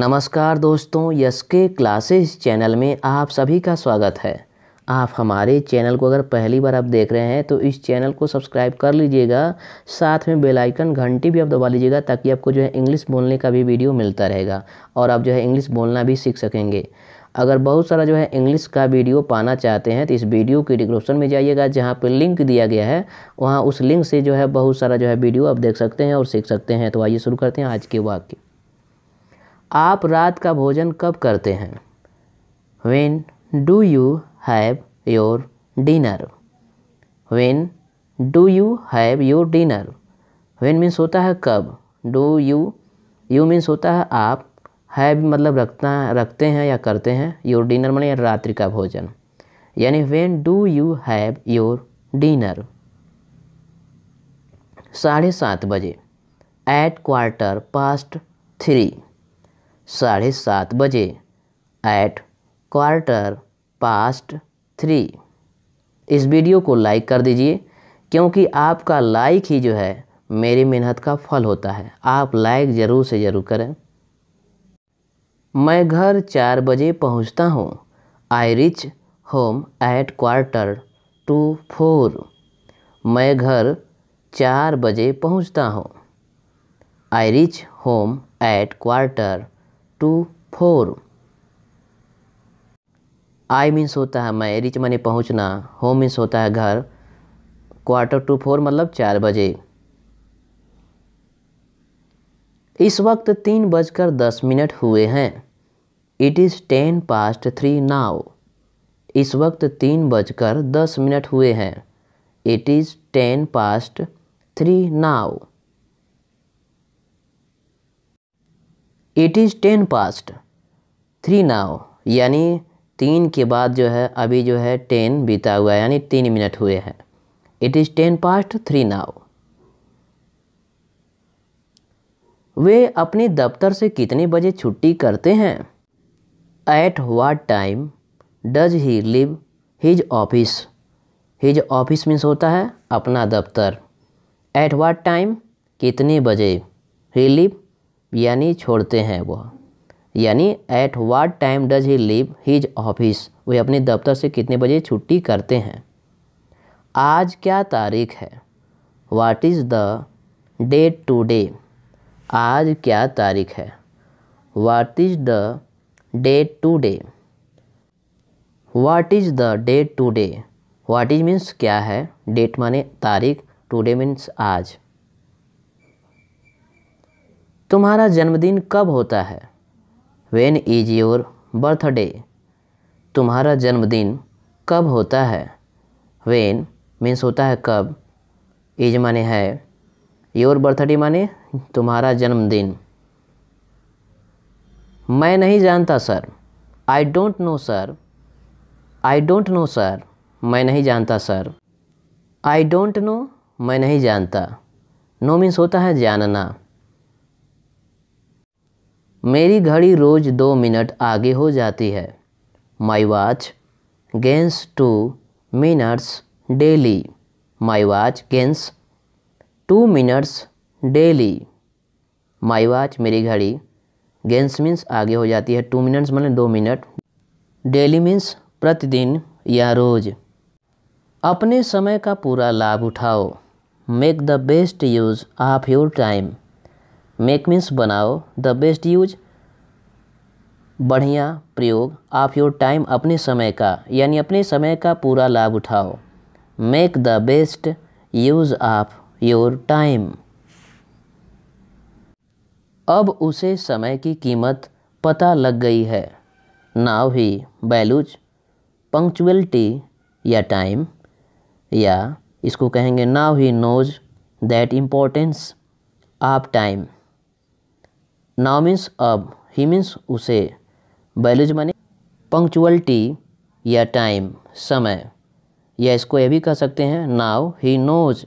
नमस्कार दोस्तों यस के क्लासेस चैनल में आप सभी का स्वागत है आप हमारे चैनल को अगर पहली बार आप देख रहे हैं तो इस चैनल को सब्सक्राइब कर लीजिएगा साथ में बेल आइकन घंटी भी आप दबा लीजिएगा ताकि आपको जो है इंग्लिश बोलने का भी वीडियो मिलता रहेगा और आप जो है इंग्लिश बोलना भी सीख सकेंगे अगर बहुत सारा जो है इंग्लिश का वीडियो पाना चाहते हैं तो इस वीडियो की डिस्क्रिप्शन में जाइएगा जहाँ पर लिंक दिया गया है वहाँ उस लिंक से जो है बहुत सारा जो है वीडियो आप देख सकते हैं और सीख सकते हैं तो आइए शुरू करते हैं आज के वाक्य आप रात का भोजन कब करते हैं when do you have your dinner when do you have your dinner when means होता है कब डू यू यू मीन्स होता है आप हैव मतलब रखना रखते हैं या करते हैं योर डिनर मैंने रात्रि का भोजन यानी when do you have your dinner साढ़े सात बजे एट क्वार्टर पास्ट थ्री साढ़े सात बजे एट क्वार्टर पास्ट थ्री इस वीडियो को लाइक कर दीजिए क्योंकि आपका लाइक ही जो है मेरी मेहनत का फल होता है आप लाइक ज़रूर से ज़रूर करें मैं घर चार बजे पहुंचता हूं। I reach home at quarter to four मैं घर चार बजे पहुंचता हूं। I reach home at quarter to four I means होता है मैं रिच मनी पहुंचना होम मीन्स होता है घर क्वार्टर टू फोर मतलब चार बजे इस वक्त तीन बजकर दस मिनट हुए हैं it is ten past three now इस वक्त तीन बजकर दस मिनट हुए हैं it is ten past three now it is ten past three now यानी तीन के बाद जो है अभी जो है टेन बीता हुआ है यानी तीन मिनट हुए हैं it is ten past three now वे अपने दफ्तर से कितने बजे छुट्टी करते हैं at what time does he leave his office his office means होता है अपना दफ्तर एट वाट टाइम कितने बजे ही लिव यानी छोड़ते हैं वह यानी at what time does he leave his office वे अपने दफ्तर से कितने बजे छुट्टी करते हैं आज क्या तारीख है what is the date today आज क्या तारीख है what is the date today what is the date today what is means क्या है डेट माने तारीख टू डे मीन्स आज तुम्हारा जन्मदिन कब होता है वेन इज योर बर्थडे तुम्हारा जन्मदिन कब होता है वेन मीन्स होता है कब इज माने है योर बर्थडे माने तुम्हारा जन्मदिन मैं नहीं जानता sir I don't know sir I don't know sir मैं नहीं जानता सर आई डोंट नो मैं नहीं जानता नो मीन्स होता है जानना मेरी घड़ी रोज़ दो मिनट आगे हो जाती है my watch gains two minutes daily my watch gains two minutes daily my watch मेरी घड़ी गेंस मीन्स आगे हो जाती है टू मिनट्स मैंने दो मिनट डेली मीन्स प्रतिदिन या रोज़ अपने समय का पूरा लाभ उठाओ make the best use of your time make means बनाओ द बेस्ट यूज बढ़िया प्रयोग ऑफ़ योर टाइम अपने समय का यानी अपने समय का पूरा लाभ उठाओ make the best use of your time अब उसे समय की कीमत पता लग गई है नाव ही बैलूज पंक्चुअलिटी या टाइम या इसको कहेंगे now he knows that importance of time now means अब ही मीन्स उसे बैलेज माने पंक्चुअलिटी या टाइम समय या इसको यह भी कह सकते हैं now he knows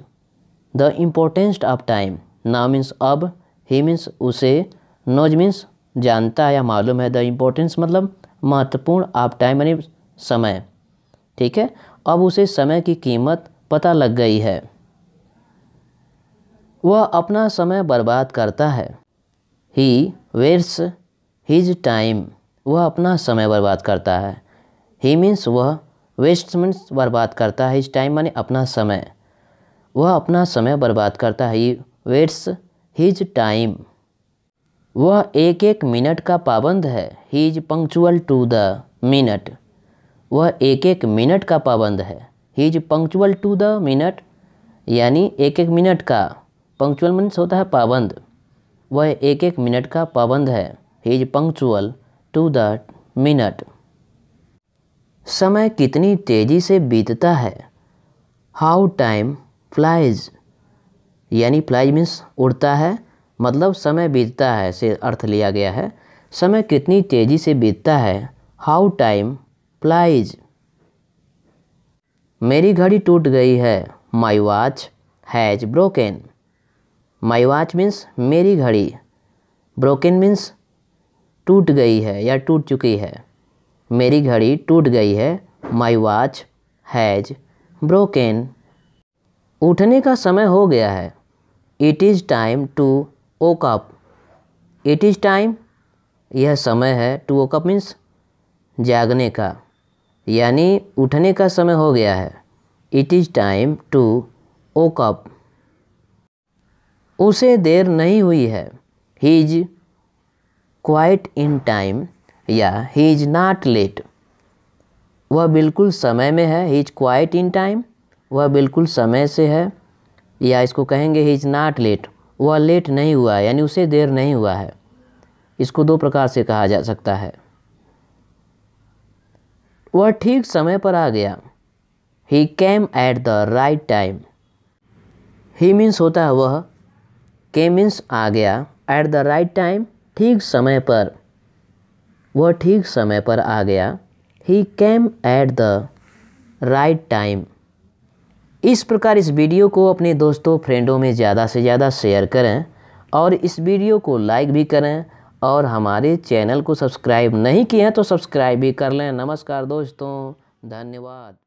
the importance of time now means अब ही मीन्स उसे नोज मीन्स जानता है या मालूम है द इम्पोर्टेंस मतलब महत्वपूर्ण ऑफ टाइम यानी समय ठीक है अब उसे समय की कीमत पता लग गई है वह अपना समय बर्बाद करता है ही वेट्स हिज टाइम वह अपना समय बर्बाद करता है ही मीन्स वह वेस्ट मीन्स बर्बाद करता है हिज टाइम माने अपना समय वह अपना समय बर्बाद करता है ही वेट्स हिज टाइम वह एक एक मिनट का पाबंद है he is punctual to the minute वह एक एक मिनट का पाबंद है he is punctual to the minute यानी एक एक मिनट का पंक्चुअल मीन्स होता है पाबंद वह एक एक मिनट का पाबंद है he is punctual to the minute समय कितनी तेज़ी से बीतता है हाउ टाइम फ्लाइज यानी फ्लाइज मीन्स उड़ता है मतलब समय बीतता है से अर्थ लिया गया है समय कितनी तेज़ी से बीतता है हाउ टाइम फ्लाइज मेरी घड़ी टूट गई है my watch has broken my watch means मेरी घड़ी ब्रोकन मीन्स टूट गई है या टूट चुकी है मेरी घड़ी टूट गई है माई वाच हैज ब्रोकन उठने का समय हो गया है it is time to wake up it is time यह समय है टू ओक अप मीन्स जागने का यानी उठने का समय हो गया है it is time to wake up उसे देर नहीं हुई है he is quite in time या ही इज नॉट लेट वह बिल्कुल समय में है he is quite in time वह बिल्कुल समय से है या इसको कहेंगे ही इज नॉट लेट वह लेट नहीं हुआ है यानी उसे देर नहीं हुआ है इसको दो प्रकार से कहा जा सकता है वह ठीक समय पर आ गया he came at the right time he means होता है वह के मीन्स आ गया एट द राइट टाइम ठीक समय पर वह ठीक समय पर आ गया he came at the right time इस प्रकार इस वीडियो को अपने दोस्तों फ्रेंडों में ज़्यादा से ज़्यादा शेयर करें और इस वीडियो को लाइक भी करें और हमारे चैनल को सब्सक्राइब नहीं किए हैं तो सब्सक्राइब भी कर लें नमस्कार दोस्तों धन्यवाद